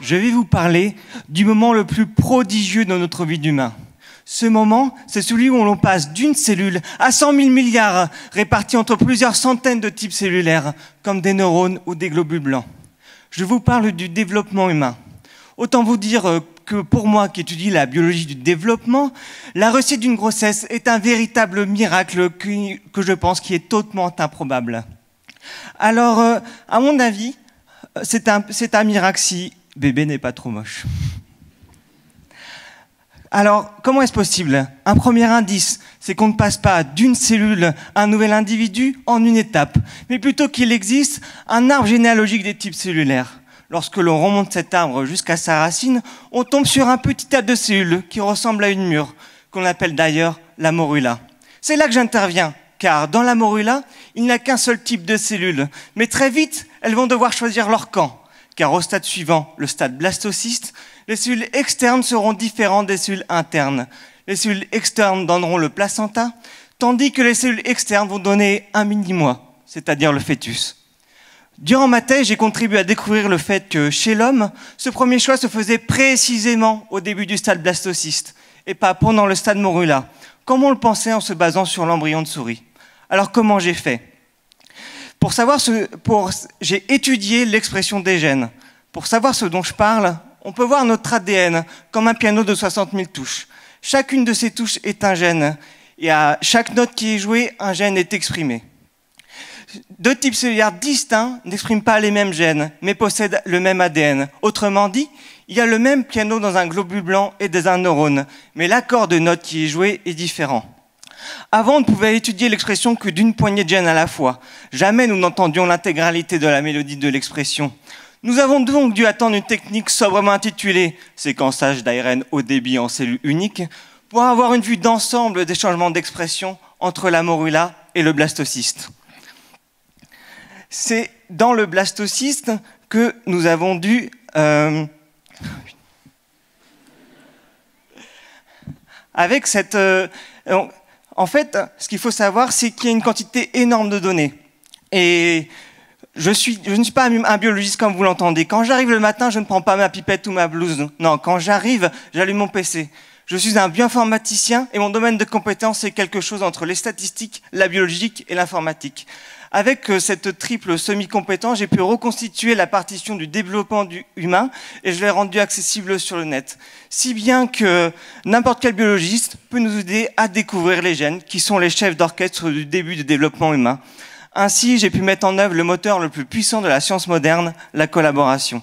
je vais vous parler du moment le plus prodigieux dans notre vie d'humain. Ce moment, c'est celui où l'on passe d'une cellule à 100 000 milliards répartis entre plusieurs centaines de types cellulaires, comme des neurones ou des globules blancs. Je vous parle du développement humain. Autant vous dire euh, que pour moi qui étudie la biologie du développement, la réussite d'une grossesse est un véritable miracle que je pense qui est hautement improbable. Alors, euh, à mon avis, euh, c'est un, un miracle si bébé n'est pas trop moche. Alors, comment est-ce possible Un premier indice, c'est qu'on ne passe pas d'une cellule à un nouvel individu en une étape, mais plutôt qu'il existe un arbre généalogique des types cellulaires. Lorsque l'on remonte cet arbre jusqu'à sa racine, on tombe sur un petit tas de cellules qui ressemble à une mûre, qu'on appelle d'ailleurs la morula. C'est là que j'interviens, car dans la morula, il n'y a qu'un seul type de cellule, mais très vite, elles vont devoir choisir leur camp car au stade suivant, le stade blastocyste, les cellules externes seront différentes des cellules internes. Les cellules externes donneront le placenta, tandis que les cellules externes vont donner un mini-moi, c'est-à-dire le fœtus. Durant ma thèse, j'ai contribué à découvrir le fait que chez l'homme, ce premier choix se faisait précisément au début du stade blastocyste et pas pendant le stade morula, comme on le pensait en se basant sur l'embryon de souris. Alors comment j'ai fait pour savoir ce, pour, j'ai étudié l'expression des gènes. Pour savoir ce dont je parle, on peut voir notre ADN comme un piano de 60 000 touches. Chacune de ces touches est un gène, et à chaque note qui est jouée, un gène est exprimé. Deux types cellulaires distincts n'expriment pas les mêmes gènes, mais possèdent le même ADN. Autrement dit, il y a le même piano dans un globule blanc et dans un neurone, mais l'accord de notes qui est joué est différent. Avant, on ne pouvait étudier l'expression que d'une poignée de gènes à la fois. Jamais nous n'entendions l'intégralité de la mélodie de l'expression. Nous avons donc dû attendre une technique sobrement intitulée séquençage d'ARN au débit en cellule unique pour avoir une vue d'ensemble des changements d'expression entre la morula et le blastocyste. C'est dans le blastocyste que nous avons dû euh, avec cette euh, en fait, ce qu'il faut savoir, c'est qu'il y a une quantité énorme de données. Et je, suis, je ne suis pas un biologiste comme vous l'entendez. Quand j'arrive le matin, je ne prends pas ma pipette ou ma blouse. Non, quand j'arrive, j'allume mon PC. Je suis un bioinformaticien et mon domaine de compétence est quelque chose entre les statistiques, la biologique et l'informatique. Avec euh, cette triple semi-compétence, j'ai pu reconstituer la partition du développement humain et je l'ai rendue accessible sur le net. Si bien que n'importe quel biologiste peut nous aider à découvrir les gènes qui sont les chefs d'orchestre du début du développement humain. Ainsi, j'ai pu mettre en œuvre le moteur le plus puissant de la science moderne, la collaboration.